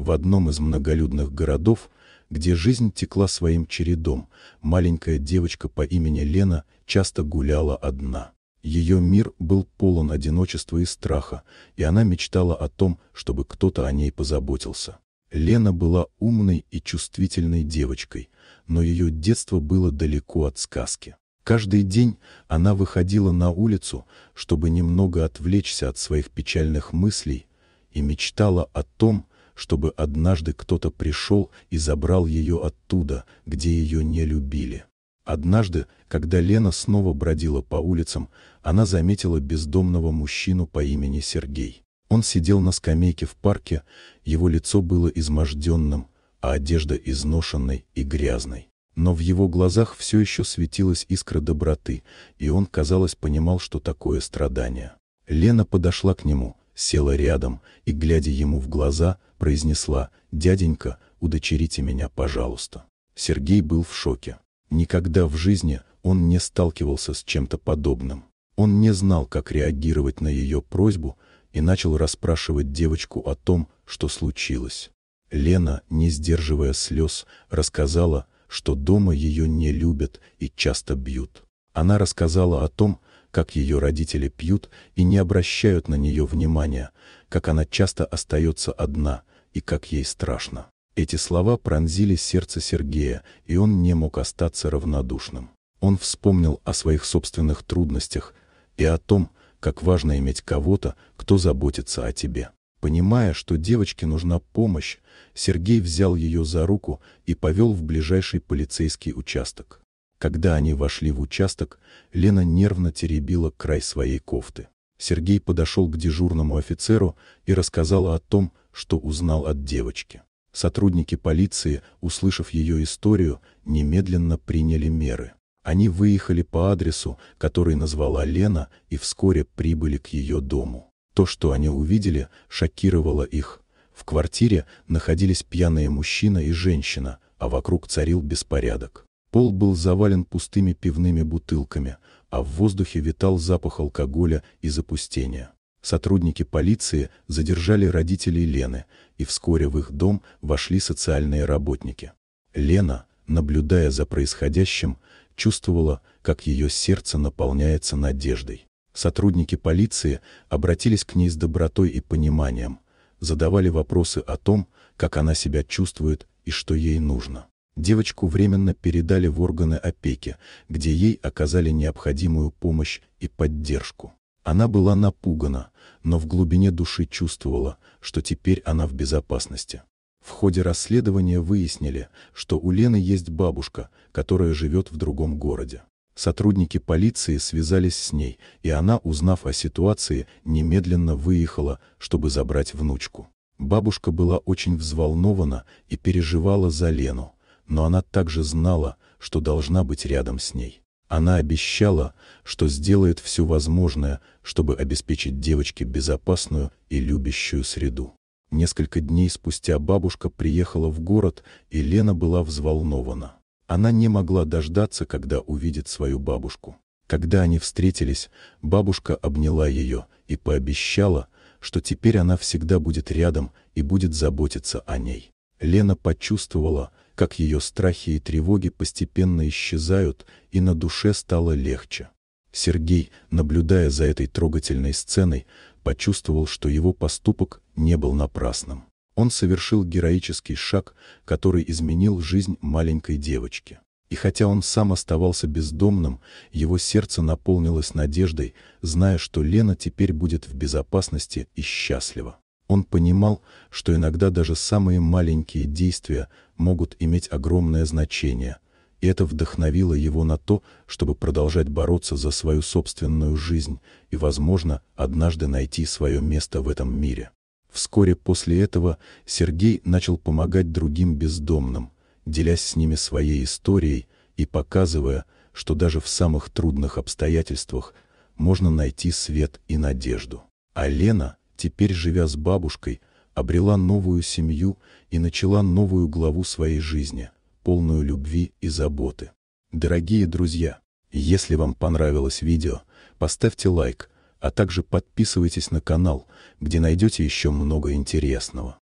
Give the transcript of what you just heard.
в одном из многолюдных городов, где жизнь текла своим чередом, маленькая девочка по имени Лена часто гуляла одна. Ее мир был полон одиночества и страха, и она мечтала о том, чтобы кто-то о ней позаботился. Лена была умной и чувствительной девочкой, но ее детство было далеко от сказки. Каждый день она выходила на улицу, чтобы немного отвлечься от своих печальных мыслей, и мечтала о том, чтобы однажды кто-то пришел и забрал ее оттуда, где ее не любили. Однажды, когда Лена снова бродила по улицам, она заметила бездомного мужчину по имени Сергей. Он сидел на скамейке в парке, его лицо было изможденным, а одежда изношенной и грязной. Но в его глазах все еще светилась искра доброты, и он, казалось, понимал, что такое страдание. Лена подошла к нему, села рядом и, глядя ему в глаза, произнесла «Дяденька, удочерите меня, пожалуйста». Сергей был в шоке. Никогда в жизни он не сталкивался с чем-то подобным. Он не знал, как реагировать на ее просьбу, и начал расспрашивать девочку о том, что случилось. Лена, не сдерживая слез, рассказала, что дома ее не любят и часто бьют. Она рассказала о том, как ее родители пьют и не обращают на нее внимания, как она часто остается одна и как ей страшно. Эти слова пронзили сердце Сергея, и он не мог остаться равнодушным. Он вспомнил о своих собственных трудностях и о том, как важно иметь кого-то, кто заботится о тебе. Понимая, что девочке нужна помощь, Сергей взял ее за руку и повел в ближайший полицейский участок. Когда они вошли в участок, Лена нервно теребила край своей кофты. Сергей подошел к дежурному офицеру и рассказал о том, что узнал от девочки. Сотрудники полиции, услышав ее историю, немедленно приняли меры. Они выехали по адресу, который назвала Лена, и вскоре прибыли к ее дому. То, что они увидели, шокировало их. В квартире находились пьяные мужчина и женщина, а вокруг царил беспорядок. Пол был завален пустыми пивными бутылками, а в воздухе витал запах алкоголя и запустения. Сотрудники полиции задержали родителей Лены, и вскоре в их дом вошли социальные работники. Лена, наблюдая за происходящим, чувствовала, как ее сердце наполняется надеждой. Сотрудники полиции обратились к ней с добротой и пониманием, задавали вопросы о том, как она себя чувствует и что ей нужно девочку временно передали в органы опеки, где ей оказали необходимую помощь и поддержку. Она была напугана, но в глубине души чувствовала, что теперь она в безопасности. В ходе расследования выяснили, что у Лены есть бабушка, которая живет в другом городе. Сотрудники полиции связались с ней, и она, узнав о ситуации, немедленно выехала, чтобы забрать внучку. Бабушка была очень взволнована и переживала за Лену, но она также знала, что должна быть рядом с ней. Она обещала, что сделает все возможное, чтобы обеспечить девочке безопасную и любящую среду. Несколько дней спустя бабушка приехала в город, и Лена была взволнована. Она не могла дождаться, когда увидит свою бабушку. Когда они встретились, бабушка обняла ее и пообещала, что теперь она всегда будет рядом и будет заботиться о ней. Лена почувствовала, как ее страхи и тревоги постепенно исчезают, и на душе стало легче. Сергей, наблюдая за этой трогательной сценой, почувствовал, что его поступок не был напрасным. Он совершил героический шаг, который изменил жизнь маленькой девочки. И хотя он сам оставался бездомным, его сердце наполнилось надеждой, зная, что Лена теперь будет в безопасности и счастлива. Он понимал, что иногда даже самые маленькие действия могут иметь огромное значение, и это вдохновило его на то, чтобы продолжать бороться за свою собственную жизнь и, возможно, однажды найти свое место в этом мире. Вскоре после этого Сергей начал помогать другим бездомным, делясь с ними своей историей и показывая, что даже в самых трудных обстоятельствах можно найти свет и надежду. А Лена – теперь живя с бабушкой, обрела новую семью и начала новую главу своей жизни, полную любви и заботы. Дорогие друзья, если вам понравилось видео, поставьте лайк, а также подписывайтесь на канал, где найдете еще много интересного.